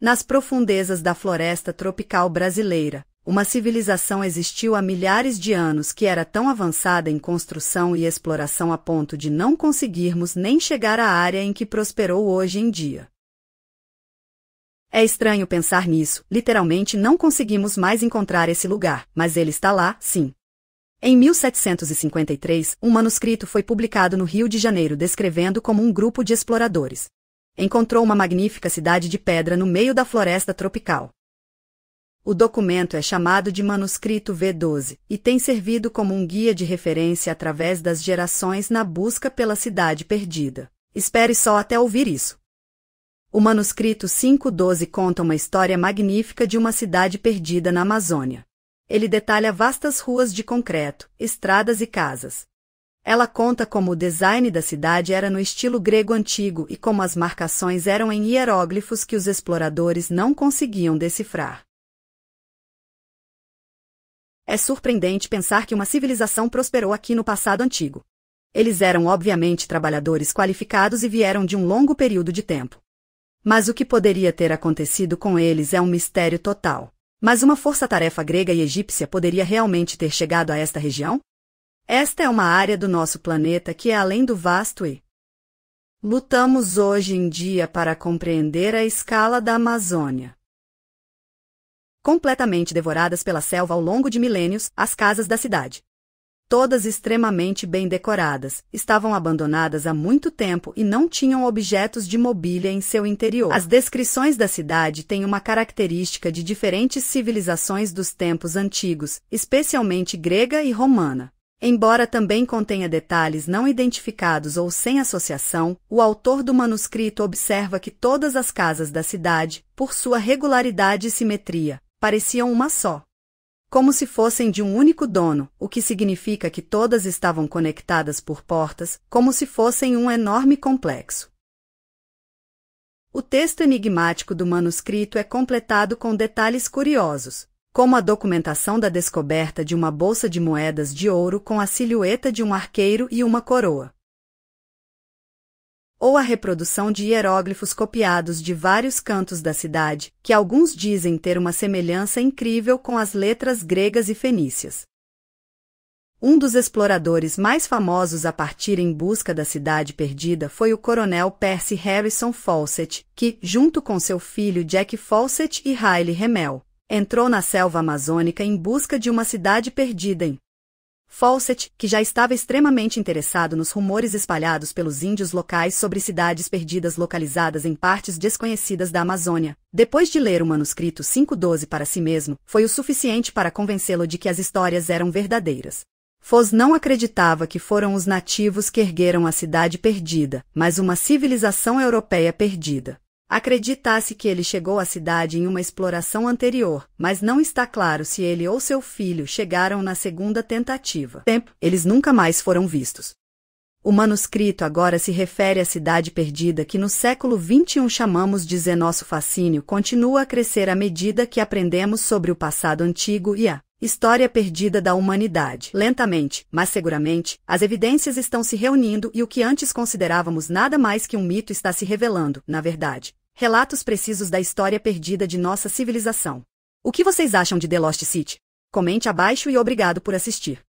Nas profundezas da floresta tropical brasileira, uma civilização existiu há milhares de anos que era tão avançada em construção e exploração a ponto de não conseguirmos nem chegar à área em que prosperou hoje em dia. É estranho pensar nisso, literalmente não conseguimos mais encontrar esse lugar, mas ele está lá, sim. Em 1753, um manuscrito foi publicado no Rio de Janeiro descrevendo como um grupo de exploradores, encontrou uma magnífica cidade de pedra no meio da floresta tropical. O documento é chamado de Manuscrito V12 e tem servido como um guia de referência através das gerações na busca pela cidade perdida. Espere só até ouvir isso. O manuscrito 512 conta uma história magnífica de uma cidade perdida na Amazônia. Ele detalha vastas ruas de concreto, estradas e casas, ela conta como o design da cidade era no estilo grego antigo e como as marcações eram em hieróglifos que os exploradores não conseguiam decifrar. É surpreendente pensar que uma civilização prosperou aqui no passado antigo. Eles eram obviamente trabalhadores qualificados e vieram de um longo período de tempo. Mas o que poderia ter acontecido com eles é um mistério total. Mas uma força-tarefa grega e egípcia poderia realmente ter chegado a esta região? Esta é uma área do nosso planeta que é além do vasto e lutamos hoje em dia para compreender a escala da Amazônia. Completamente devoradas pela selva ao longo de milênios, as casas da cidade, todas extremamente bem decoradas, estavam abandonadas há muito tempo e não tinham objetos de mobília em seu interior. As descrições da cidade têm uma característica de diferentes civilizações dos tempos antigos, especialmente grega e romana. Embora também contenha detalhes não identificados ou sem associação, o autor do manuscrito observa que todas as casas da cidade, por sua regularidade e simetria, pareciam uma só. Como se fossem de um único dono, o que significa que todas estavam conectadas por portas, como se fossem um enorme complexo. O texto enigmático do manuscrito é completado com detalhes curiosos, como a documentação da descoberta de uma bolsa de moedas de ouro com a silhueta de um arqueiro e uma coroa. Ou a reprodução de hieróglifos copiados de vários cantos da cidade, que alguns dizem ter uma semelhança incrível com as letras gregas e fenícias. Um dos exploradores mais famosos a partir em busca da cidade perdida foi o coronel Percy Harrison Fawcett, que, junto com seu filho Jack Fawcett e Riley Remel, entrou na selva amazônica em busca de uma cidade perdida em Fawcett, que já estava extremamente interessado nos rumores espalhados pelos índios locais sobre cidades perdidas localizadas em partes desconhecidas da Amazônia. Depois de ler o manuscrito 512 para si mesmo, foi o suficiente para convencê-lo de que as histórias eram verdadeiras. Foz não acreditava que foram os nativos que ergueram a cidade perdida, mas uma civilização europeia perdida. Acredita-se que ele chegou à cidade em uma exploração anterior, mas não está claro se ele ou seu filho chegaram na segunda tentativa. Tempo, eles nunca mais foram vistos. O manuscrito agora se refere à cidade perdida que no século XXI chamamos de Zenosso Facínio. fascínio continua a crescer à medida que aprendemos sobre o passado antigo e a História perdida da humanidade. Lentamente, mas seguramente, as evidências estão se reunindo e o que antes considerávamos nada mais que um mito está se revelando, na verdade. Relatos precisos da história perdida de nossa civilização. O que vocês acham de The Lost City? Comente abaixo e obrigado por assistir.